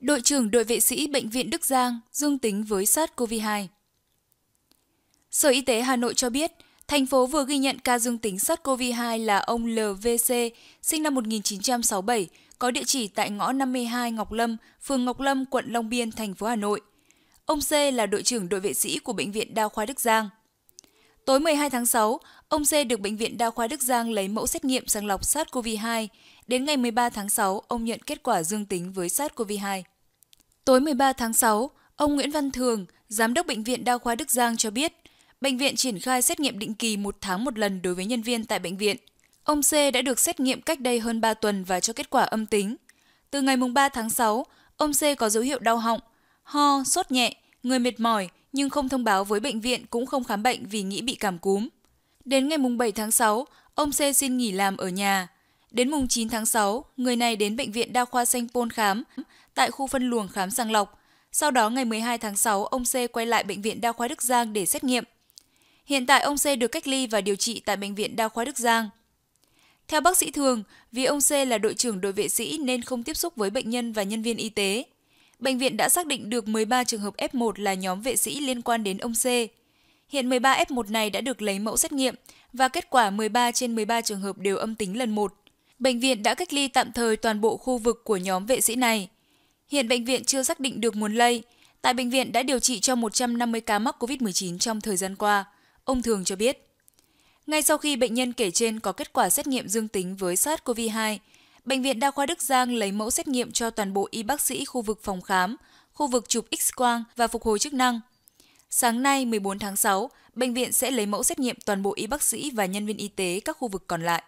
đội trưởng đội vệ sĩ Bệnh viện Đức Giang dương tính với SARS-CoV-2. Sở Y tế Hà Nội cho biết, thành phố vừa ghi nhận ca dương tính SARS-CoV-2 là ông LVC, sinh năm 1967, có địa chỉ tại ngõ 52 Ngọc Lâm, phường Ngọc Lâm, quận Long Biên, thành phố Hà Nội. Ông C là đội trưởng đội vệ sĩ của Bệnh viện Đa khoa Đức Giang. Tối 12 tháng 6, ông C được Bệnh viện Đa khoa Đức Giang lấy mẫu xét nghiệm sàng lọc SARS-CoV-2. Đến ngày 13 tháng 6, ông nhận kết quả dương tính với SARS-CoV-2. Tối 13 tháng 6, ông Nguyễn Văn Thường, Giám đốc Bệnh viện Đa khoa Đức Giang cho biết, bệnh viện triển khai xét nghiệm định kỳ một tháng một lần đối với nhân viên tại bệnh viện. Ông C đã được xét nghiệm cách đây hơn 3 tuần và cho kết quả âm tính. Từ ngày 3 tháng 6, ông C có dấu hiệu đau họng, ho, sốt nhẹ, người mệt mỏi, nhưng không thông báo với bệnh viện cũng không khám bệnh vì nghĩ bị cảm cúm. Đến ngày 7 tháng 6, ông C xin nghỉ làm ở nhà. Đến mùng 9 tháng 6, người này đến bệnh viện đa khoa Sanh Pôn khám tại khu phân luồng khám sàng lọc. Sau đó ngày 12 tháng 6, ông C quay lại bệnh viện đa khoa Đức Giang để xét nghiệm. Hiện tại ông C được cách ly và điều trị tại bệnh viện đa khoa Đức Giang. Theo bác sĩ Thường, vì ông C là đội trưởng đội vệ sĩ nên không tiếp xúc với bệnh nhân và nhân viên y tế bệnh viện đã xác định được 13 trường hợp F1 là nhóm vệ sĩ liên quan đến ông C. Hiện 13 F1 này đã được lấy mẫu xét nghiệm và kết quả 13 trên 13 trường hợp đều âm tính lần một. Bệnh viện đã cách ly tạm thời toàn bộ khu vực của nhóm vệ sĩ này. Hiện bệnh viện chưa xác định được nguồn lây. Tại bệnh viện đã điều trị cho 150 ca mắc COVID-19 trong thời gian qua, ông Thường cho biết. Ngay sau khi bệnh nhân kể trên có kết quả xét nghiệm dương tính với SARS-CoV-2, Bệnh viện Đa khoa Đức Giang lấy mẫu xét nghiệm cho toàn bộ y bác sĩ khu vực phòng khám, khu vực chụp X-quang và phục hồi chức năng. Sáng nay 14 tháng 6, bệnh viện sẽ lấy mẫu xét nghiệm toàn bộ y bác sĩ và nhân viên y tế các khu vực còn lại.